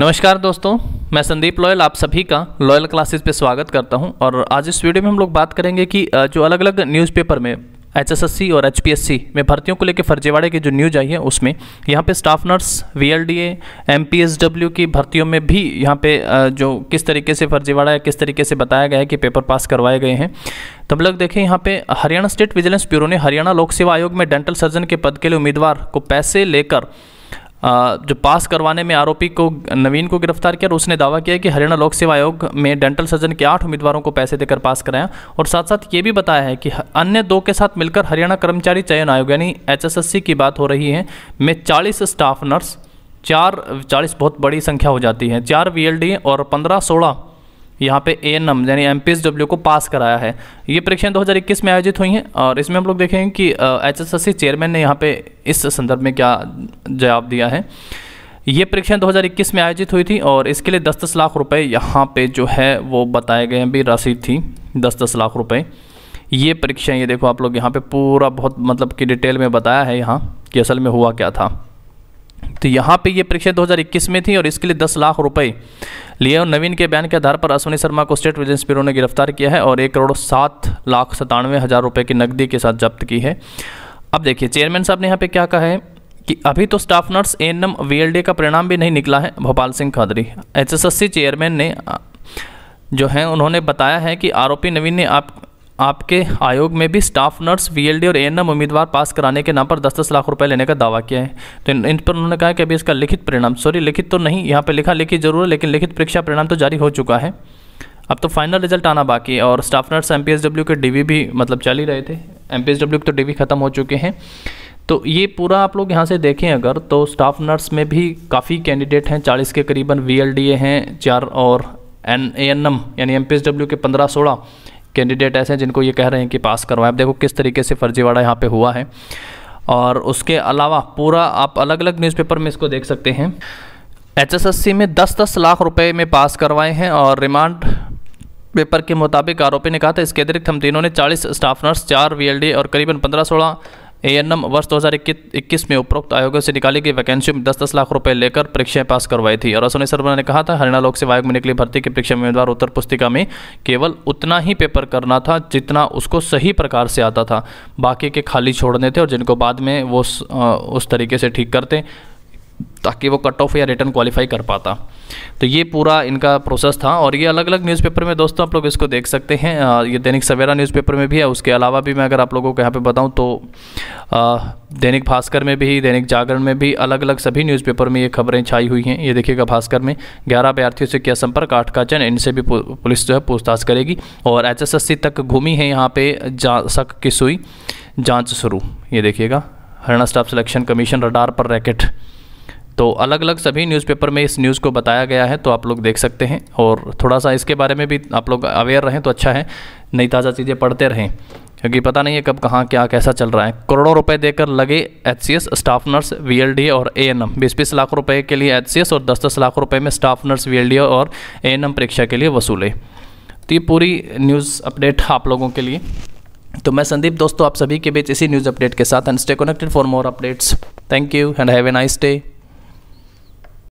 नमस्कार दोस्तों मैं संदीप लॉयल आप सभी का लॉयल क्लासेस पे स्वागत करता हूं और आज इस वीडियो में हम लोग बात करेंगे कि जो अलग अलग न्यूज़पेपर में एचएसएससी और एचपीएससी में भर्तियों को लेकर फर्जीवाड़े की जो न्यूज आई है उसमें यहाँ पे स्टाफ नर्स वीएलडीए एमपीएसडब्ल्यू की भर्तियों में भी यहाँ पे जो किस तरीके से फर्जीवाड़ा है किस तरीके से बताया गया है कि पेपर पास करवाए गए हैं तो हम लोग देखें यहाँ पे हरियाणा स्टेट विजिलेंस ब्यूरो ने हरियाणा लोक सेवा आयोग में डेंटल सर्जन के पद के लिए उम्मीदवार को पैसे लेकर जो पास करवाने में आरोपी को नवीन को गिरफ्तार किया और उसने दावा किया कि हरियाणा लोक सेवा आयोग में डेंटल सर्जन के आठ उम्मीदवारों को पैसे देकर पास कराया और साथ साथ ये भी बताया है कि अन्य दो के साथ मिलकर हरियाणा कर्मचारी चयन आयोग यानी एच की बात हो रही है में चालीस स्टाफ नर्स चार चालीस बहुत बड़ी संख्या हो जाती है चार वी और पंद्रह सोलह यहाँ पे ए एन यानी एम को पास कराया है ये परीक्षाएं 2021 में आयोजित हुई हैं और इसमें हम लोग देखेंगे कि एच चेयरमैन ने यहाँ पे इस संदर्भ में क्या जवाब दिया है ये परीक्षाएं 2021 में आयोजित हुई थी और इसके लिए दस दस लाख रुपए यहाँ पे जो है वो बताए गए भी राशि थी दस दस लाख रुपये ये परीक्षाएँ ये देखो आप लोग यहाँ पर पूरा बहुत मतलब कि डिटेल में बताया है यहाँ कि असल में हुआ क्या था तो यहाँ पे ये परीक्षा 2021 में थी और इसके लिए 10 लाख रुपए लिए और नवीन के बयान के आधार पर अश्विनी शर्मा को स्टेट विजिलेंस ब्यूरो ने गिरफ्तार किया है और एक करोड़ सात लाख सतानवे हज़ार रुपये की नकदी के साथ जब्त की है अब देखिए चेयरमैन साहब ने यहाँ पे क्या कहा है कि अभी तो staff nurse N M V का परिणाम भी नहीं निकला है भोपाल सिंह खादरी एच चेयरमैन ने जो है उन्होंने बताया है कि आरोपी नवीन ने आप आपके आयोग में भी स्टाफ नर्स वीएलडी और एएनएम उम्मीदवार पास कराने के नाम पर दस दस लाख रुपए लेने का दावा किया है तो इन, इन पर उन्होंने कहा कि अभी इसका लिखित परिणाम सॉरी लिखित तो नहीं यहाँ पर लिखा लिखित जरूर है लेकिन लिखित परीक्षा परिणाम तो जारी हो चुका है अब तो फाइनल रिजल्ट आना बाकी है और staff nurse M K D भी मतलब चल ही रहे थे एम के तो डी ख़त्म हो चुके हैं तो ये पूरा आप लोग यहाँ से देखें अगर तो स्टाफ नर्स में भी काफ़ी कैंडिडेट हैं चालीस के करीबन वी हैं चार और एन ए एन एम यानी एम पी एस डब्ल्यू के पंद्रह सोलह कैंडिडेट ऐसे हैं जिनको ये कह रहे हैं कि पास करवाएं अब देखो किस तरीके से फर्जीवाड़ा यहाँ पे हुआ है और उसके अलावा पूरा आप अलग अलग न्यूज़पेपर में इसको देख सकते हैं एचएसएससी में 10-10 लाख रुपए में पास करवाए हैं और रिमांड पेपर के मुताबिक आरोपी ने कहा था इसके अतिरिक्त हम तीनों ने 40 स्टाफ नर्स चार वीएलडी और करीबन 15-16 एएनएम वर्ष इक्कीस में उपरोक्त आयोग से निकाली गई वैकेंसी में दस दस लाख रुपए लेकर परीक्षाएं पास करवाई थी और असोनी शर्मा ने कहा था हरियाणा लोक सेवा आयोग में निकली भर्ती की परीक्षा में उम्मीदवार उत्तर पुस्तिका में केवल उतना ही पेपर करना था जितना उसको सही प्रकार से आता था बाकी के खाली छोड़ने थे और जिनको बाद में वो उस तरीके से ठीक करते ताकि वो कट ऑफ या रिटर्न क्वालिफाई कर पाता तो ये पूरा इनका प्रोसेस था और ये अलग अलग न्यूज़पेपर में दोस्तों आप लोग इसको देख सकते हैं ये दैनिक सवेरा न्यूज़पेपर में भी है उसके अलावा भी मैं अगर आप लोगों को यहाँ पे बताऊँ तो दैनिक भास्कर में भी दैनिक जागरण में भी अलग अलग सभी न्यूज़पेपर में ये खबरें छाई हुई हैं ये देखिएगा भास्कर में ग्यारह अभ्यार्थियों से किया संपर्क आठ का चयन इनसे भी पुलिस जो है पूछताछ करेगी और एच तक घूमी है यहाँ पर जा सक की सुई जाँच शुरू ये देखिएगा Haryana staff selection commission radar पर रैकेट तो अलग अलग सभी न्यूज़पेपर में इस न्यूज़ को बताया गया है तो आप लोग देख सकते हैं और थोड़ा सा इसके बारे में भी आप लोग अवेयर रहें तो अच्छा है नई ताज़ा चीज़ें पढ़ते रहें क्योंकि पता नहीं है कब कहाँ क्या कैसा चल रहा है करोड़ों रुपए देकर लगे एच स्टाफ नर्स वी और ए एन बीस बीस लाख रुपए के लिए एच और दस दस लाख रुपए में स्टाफ नर्स वी और ए एन एम परीक्षा के लिए वसूले तो ये पूरी न्यूज़ अपडेट आप लोगों के लिए तो मैं संदीप दोस्तों आप सभी के बीच इसी न्यूज़ अपडेट के साथ and stay connected for more updates thank you and have a nice day